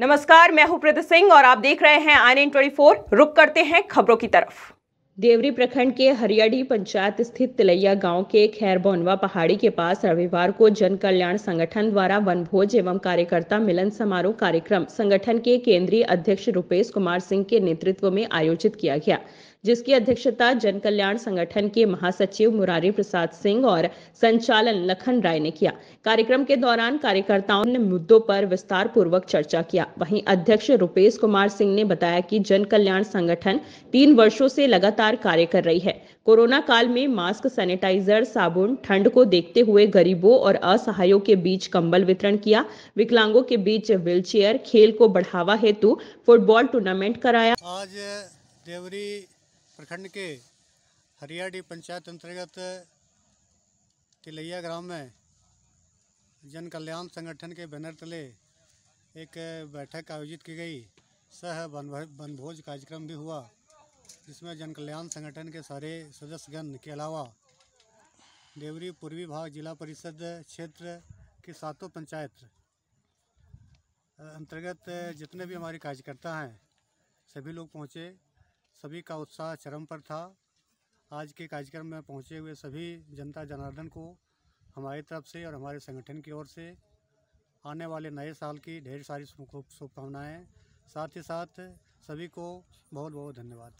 नमस्कार मैं हूं प्रदीप सिंह और आप देख रहे हैं आन एन ट्वेंटी फोर रुक करते हैं खबरों की तरफ देवरी प्रखंड के हरियाडी पंचायत स्थित तिलैया गांव के खैरबौनवा पहाड़ी के पास रविवार को जन कल्याण संगठन द्वारा वन भोज एवं कार्यकर्ता मिलन समारोह कार्यक्रम संगठन के केंद्रीय अध्यक्ष रुपेश कुमार सिंह के नेतृत्व में आयोजित किया गया जिसकी अध्यक्षता जन कल्याण संगठन के महासचिव मुरारी प्रसाद सिंह और संचालन लखन राय ने किया कार्यक्रम के दौरान कार्यकर्ताओं ने मुद्दों पर विस्तार पूर्वक चर्चा किया वहीं अध्यक्ष रुपेश कुमार सिंह ने बताया कि जन कल्याण संगठन तीन वर्षों से लगातार कार्य कर रही है कोरोना काल में मास्क सैनिटाइजर साबुन ठंड को देखते हुए गरीबों और असहायों के बीच कंबल वितरण किया विकलांगों के बीच व्हीलचेयर खेल को बढ़ावा हेतु फुटबॉल टूर्नामेंट कराया आज देवरी प्रखंड के हरियाडी पंचायत अंतर्गत तिलैया ग्राम में जन कल्याण संगठन के बैनर तले एक बैठक आयोजित की गई सह बनभोज कार्यक्रम भी हुआ जिसमें जन कल्याण संगठन के सारे सदस्यगण के अलावा देवरी पूर्वी भाग जिला परिषद क्षेत्र की सातों पंचायत अंतर्गत जितने भी हमारे कार्यकर्ता हैं सभी लोग पहुँचे सभी का उत्साह चरम पर था आज के कार्यक्रम में पहुंचे हुए सभी जनता जनार्दन को हमारी तरफ से और हमारे संगठन की ओर से आने वाले नए साल की ढेर सारी शुभकामनाएँ साथ ही साथ सभी को बहुत बहुत धन्यवाद